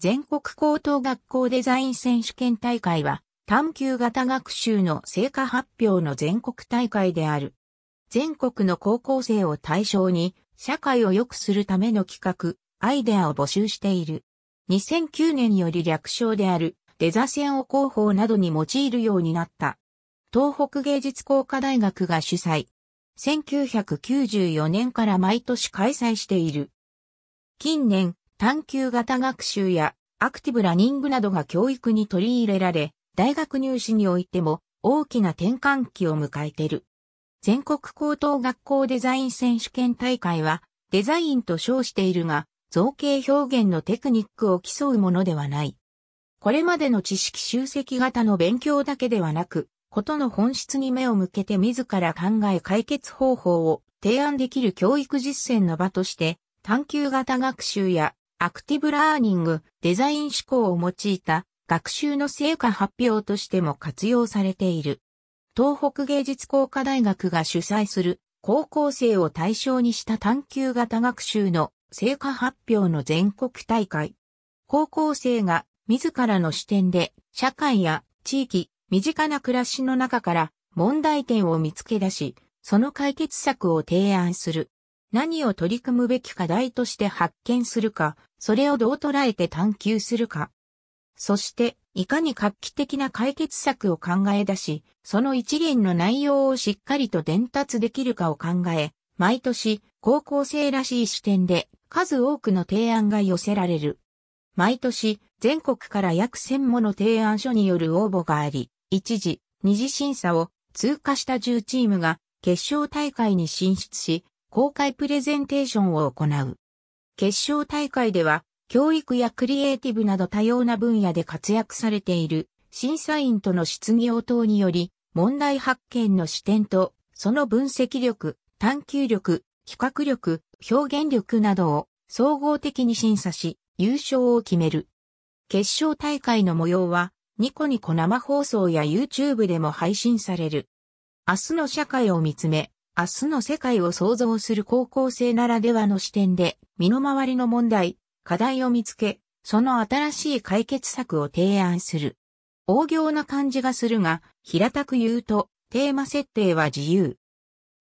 全国高等学校デザイン選手権大会は、探求型学習の成果発表の全国大会である。全国の高校生を対象に、社会を良くするための企画、アイデアを募集している。2009年より略称である、デザ戦を広報などに用いるようになった。東北芸術工科大学が主催。1994年から毎年開催している。近年、探求型学習やアクティブラニングなどが教育に取り入れられ、大学入試においても大きな転換期を迎えている。全国高等学校デザイン選手権大会はデザインと称しているが、造形表現のテクニックを競うものではない。これまでの知識集積型の勉強だけではなく、ことの本質に目を向けて自ら考え解決方法を提案できる教育実践の場として、探求型学習やアクティブラーニング、デザイン思考を用いた学習の成果発表としても活用されている。東北芸術工科大学が主催する高校生を対象にした探究型学習の成果発表の全国大会。高校生が自らの視点で社会や地域、身近な暮らしの中から問題点を見つけ出し、その解決策を提案する。何を取り組むべき課題として発見するか、それをどう捉えて探求するか。そして、いかに画期的な解決策を考え出し、その一連の内容をしっかりと伝達できるかを考え、毎年、高校生らしい視点で数多くの提案が寄せられる。毎年、全国から約1000もの提案書による応募があり、一時、二次審査を通過した10チームが決勝大会に進出し、公開プレゼンテーションを行う。決勝大会では、教育やクリエイティブなど多様な分野で活躍されている審査員との質疑応答により、問題発見の視点と、その分析力、探求力、企画力、表現力などを総合的に審査し、優勝を決める。決勝大会の模様は、ニコニコ生放送や YouTube でも配信される。明日の社会を見つめ、明日の世界を創造する高校生ならではの視点で、身の回りの問題、課題を見つけ、その新しい解決策を提案する。大行な感じがするが、平たく言うと、テーマ設定は自由。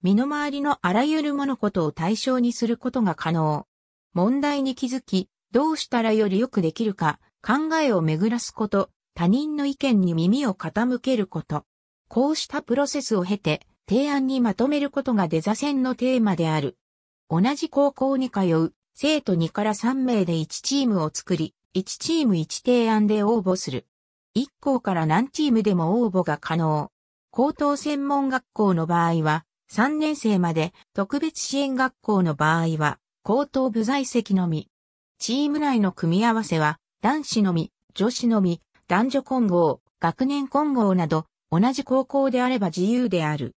身の回りのあらゆる物事を対象にすることが可能。問題に気づき、どうしたらよりよくできるか、考えを巡らすこと、他人の意見に耳を傾けること。こうしたプロセスを経て、提案にまとめることがデザ戦のテーマである。同じ高校に通う生徒2から3名で1チームを作り、1チーム1提案で応募する。1校から何チームでも応募が可能。高等専門学校の場合は、3年生まで、特別支援学校の場合は、高等部在籍のみ。チーム内の組み合わせは、男子のみ、女子のみ、男女混合、学年混合など、同じ高校であれば自由である。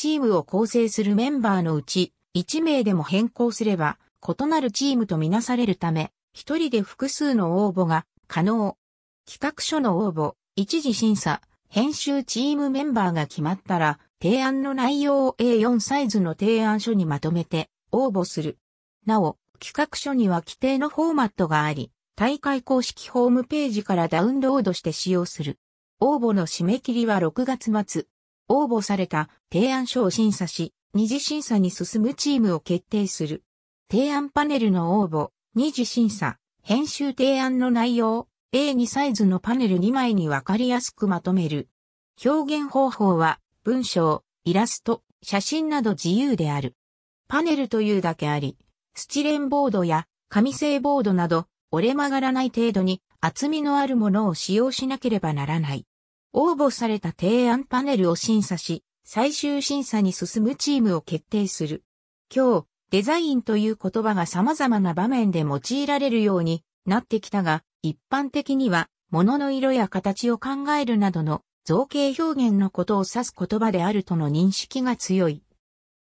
チームを構成するメンバーのうち、1名でも変更すれば、異なるチームとみなされるため、一人で複数の応募が可能。企画書の応募、一時審査、編集チームメンバーが決まったら、提案の内容を A4 サイズの提案書にまとめて応募する。なお、企画書には規定のフォーマットがあり、大会公式ホームページからダウンロードして使用する。応募の締め切りは6月末。応募された提案書を審査し、二次審査に進むチームを決定する。提案パネルの応募、二次審査、編集提案の内容、A2 サイズのパネル2枚にわかりやすくまとめる。表現方法は、文章、イラスト、写真など自由である。パネルというだけあり、スチレンボードや紙製ボードなど折れ曲がらない程度に厚みのあるものを使用しなければならない。応募された提案パネルを審査し、最終審査に進むチームを決定する。今日、デザインという言葉が様々な場面で用いられるようになってきたが、一般的には、物の色や形を考えるなどの造形表現のことを指す言葉であるとの認識が強い。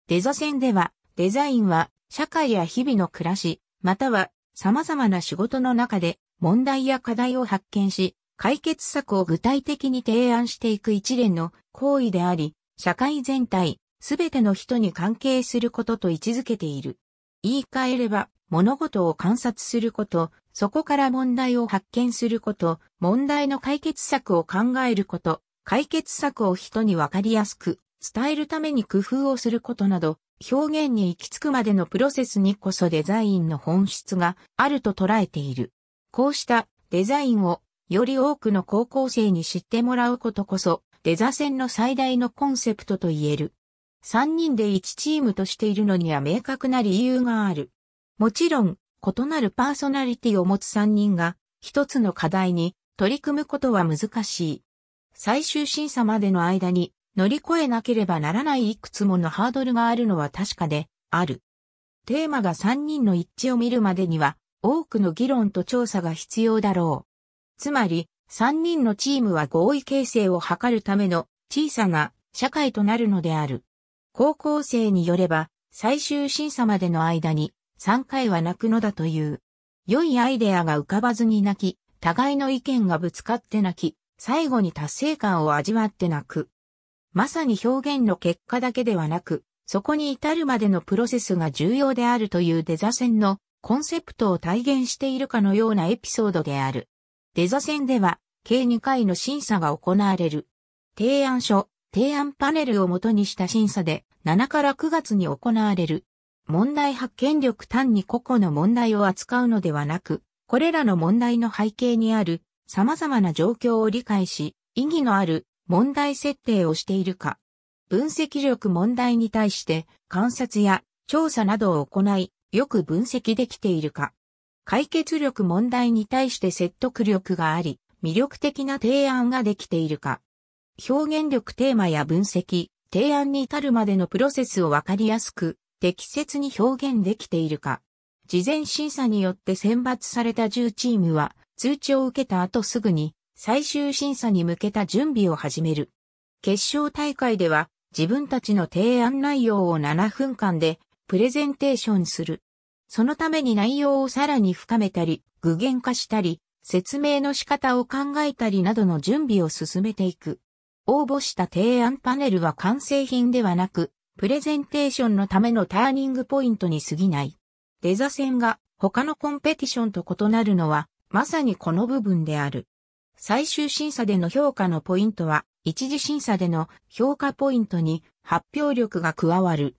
デザ戦では、デザインは社会や日々の暮らし、または様々な仕事の中で問題や課題を発見し、解決策を具体的に提案していく一連の行為であり、社会全体、すべての人に関係することと位置づけている。言い換えれば、物事を観察すること、そこから問題を発見すること、問題の解決策を考えること、解決策を人にわかりやすく伝えるために工夫をすることなど、表現に行き着くまでのプロセスにこそデザインの本質があると捉えている。こうしたデザインをより多くの高校生に知ってもらうことこそ、デザ戦の最大のコンセプトと言える。3人で1チームとしているのには明確な理由がある。もちろん、異なるパーソナリティを持つ3人が、一つの課題に取り組むことは難しい。最終審査までの間に乗り越えなければならないいくつものハードルがあるのは確かで、ある。テーマが3人の一致を見るまでには、多くの議論と調査が必要だろう。つまり、三人のチームは合意形成を図るための小さな社会となるのである。高校生によれば、最終審査までの間に3回は泣くのだという。良いアイデアが浮かばずに泣き、互いの意見がぶつかって泣き、最後に達成感を味わって泣く。まさに表現の結果だけではなく、そこに至るまでのプロセスが重要であるというデザ戦のコンセプトを体現しているかのようなエピソードである。デザ戦では、計2回の審査が行われる。提案書、提案パネルを元にした審査で、7から9月に行われる。問題発見力単に個々の問題を扱うのではなく、これらの問題の背景にある様々な状況を理解し、意義のある問題設定をしているか。分析力問題に対して観察や調査などを行い、よく分析できているか。解決力問題に対して説得力があり、魅力的な提案ができているか。表現力テーマや分析、提案に至るまでのプロセスをわかりやすく、適切に表現できているか。事前審査によって選抜された10チームは、通知を受けた後すぐに、最終審査に向けた準備を始める。決勝大会では、自分たちの提案内容を7分間で、プレゼンテーションする。そのために内容をさらに深めたり、具現化したり、説明の仕方を考えたりなどの準備を進めていく。応募した提案パネルは完成品ではなく、プレゼンテーションのためのターニングポイントに過ぎない。デザ線が他のコンペティションと異なるのは、まさにこの部分である。最終審査での評価のポイントは、一次審査での評価ポイントに発表力が加わる。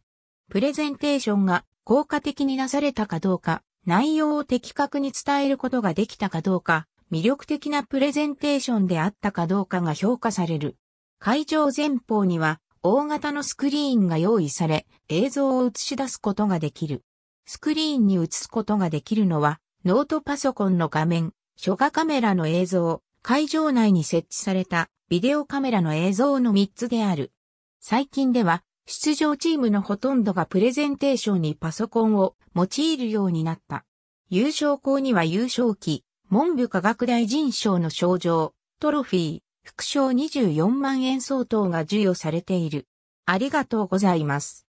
プレゼンテーションが効果的になされたかどうか、内容を的確に伝えることができたかどうか、魅力的なプレゼンテーションであったかどうかが評価される。会場前方には大型のスクリーンが用意され、映像を映し出すことができる。スクリーンに映すことができるのは、ノートパソコンの画面、書画カメラの映像、会場内に設置されたビデオカメラの映像の3つである。最近では出場チームのほとんどがプレゼンテーションにパソコンを用いるようになった。優勝校には優勝旗、文部科学大臣賞の賞状、トロフィー、副賞24万円相当が授与されている。ありがとうございます。